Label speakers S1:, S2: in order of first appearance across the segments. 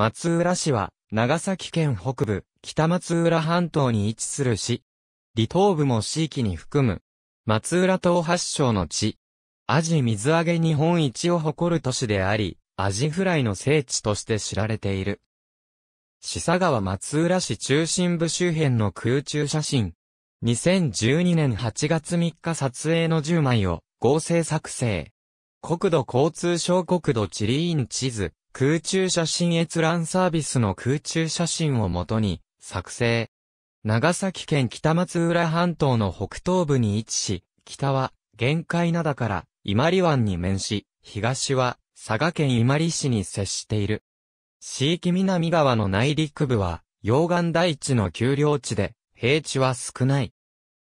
S1: 松浦市は、長崎県北部、北松浦半島に位置する市。離島部も市域に含む。松浦島発祥の地。アジ水揚げ日本一を誇る都市であり、アジフライの聖地として知られている。四佐川松浦市中心部周辺の空中写真。2012年8月3日撮影の10枚を合成作成。国土交通省国土地理院地図。空中写真閲覧サービスの空中写真をもとに作成。長崎県北松浦半島の北東部に位置し、北は玄界灘から伊万里湾に面し、東は佐賀県伊万里市に接している。地域南側の内陸部は溶岩台地の丘陵地で平地は少ない。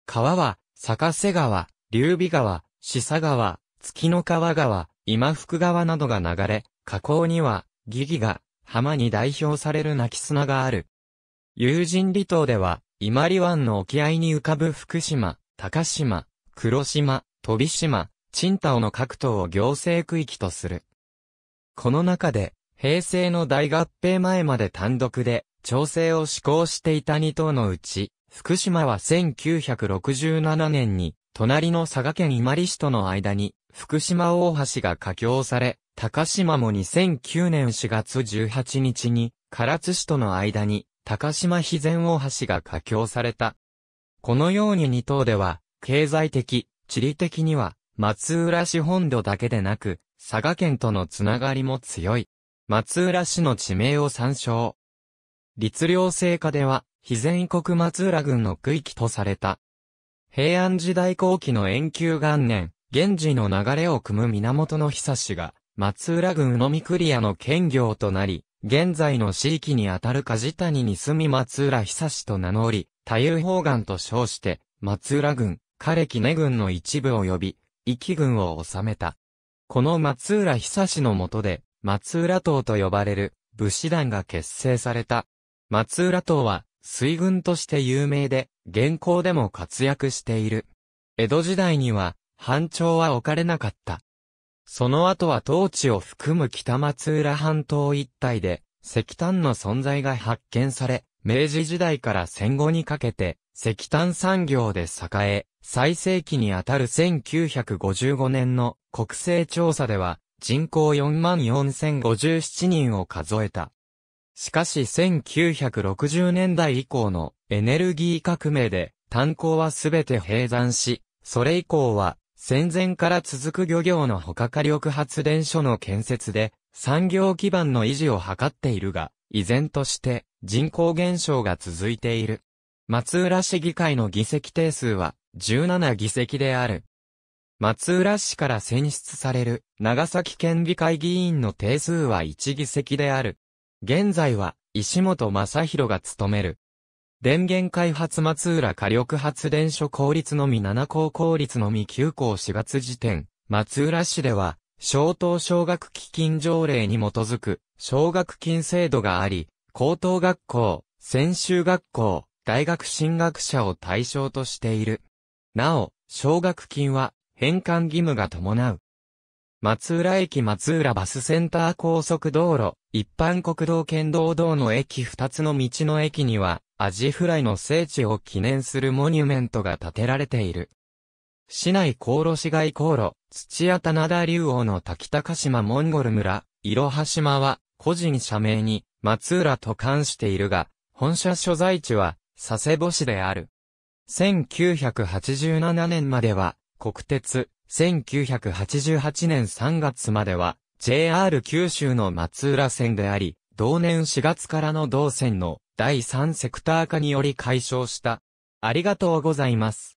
S1: 川は坂瀬川、劉備川、志佐川、月の川川、今福川などが流れ、河口には、ギギが、浜に代表される泣き砂がある。友人離島では、伊万里湾の沖合に浮かぶ福島、高島、黒島、飛島、チ島の各島を行政区域とする。この中で、平成の大合併前まで単独で、調整を施行していた2島のうち、福島は1967年に、隣の佐賀県伊万里市との間に、福島大橋が架橋され、高島も2009年4月18日に、唐津市との間に、高島肥前大橋が架橋された。このように二島では、経済的、地理的には、松浦市本土だけでなく、佐賀県とのつながりも強い。松浦市の地名を参照。律令制下では、肥前国松浦郡の区域とされた。平安時代後期の延久元年、源氏の流れを組む源の久志が、松浦郡のみくクリアの県業となり、現在の市域にあたる梶谷に住み松浦久志と名乗り、太夫方眼と称して、松浦郡、枯木根郡の一部を呼び、域郡を治めた。この松浦久志の下で、松浦島と呼ばれる武士団が結成された。松浦島は水軍として有名で、現行でも活躍している。江戸時代には、藩庁は置かれなかった。その後は当地を含む北松浦半島一帯で、石炭の存在が発見され、明治時代から戦後にかけて、石炭産業で栄え、最盛期にあたる1955年の国勢調査では、人口44,057人を数えた。しかし1960年代以降のエネルギー革命で炭鉱はすべて閉山し、それ以降は戦前から続く漁業の他火力発電所の建設で、産業基盤の維持を図っているが、依然として人口減少が続いている。松浦市議会の議席定数は17議席である。松浦市から選出される長崎県議会議員の定数は1議席である。現在は石本正宏が務める電源開発松浦火力発電所効率のみ7校効率のみ9校4月時点、松浦市では、小等奨学基金条例に基づく、奨学金制度があり、高等学校、専修学校、大学進学者を対象としている。なお、奨学金は、返還義務が伴う。松浦駅松浦バスセンター高速道路、一般国道県道道の駅2つの道の駅には、アジフライの聖地を記念するモニュメントが建てられている。市内航路市街航路、土屋棚田竜王の滝高島モンゴル村、いろは島は、個人社名に、松浦と関しているが、本社所在地は、佐世保市である。1987年までは、国鉄、1988年3月までは、JR 九州の松浦線であり、同年4月からの同線の第3セクター化により解消した。ありがとうございます。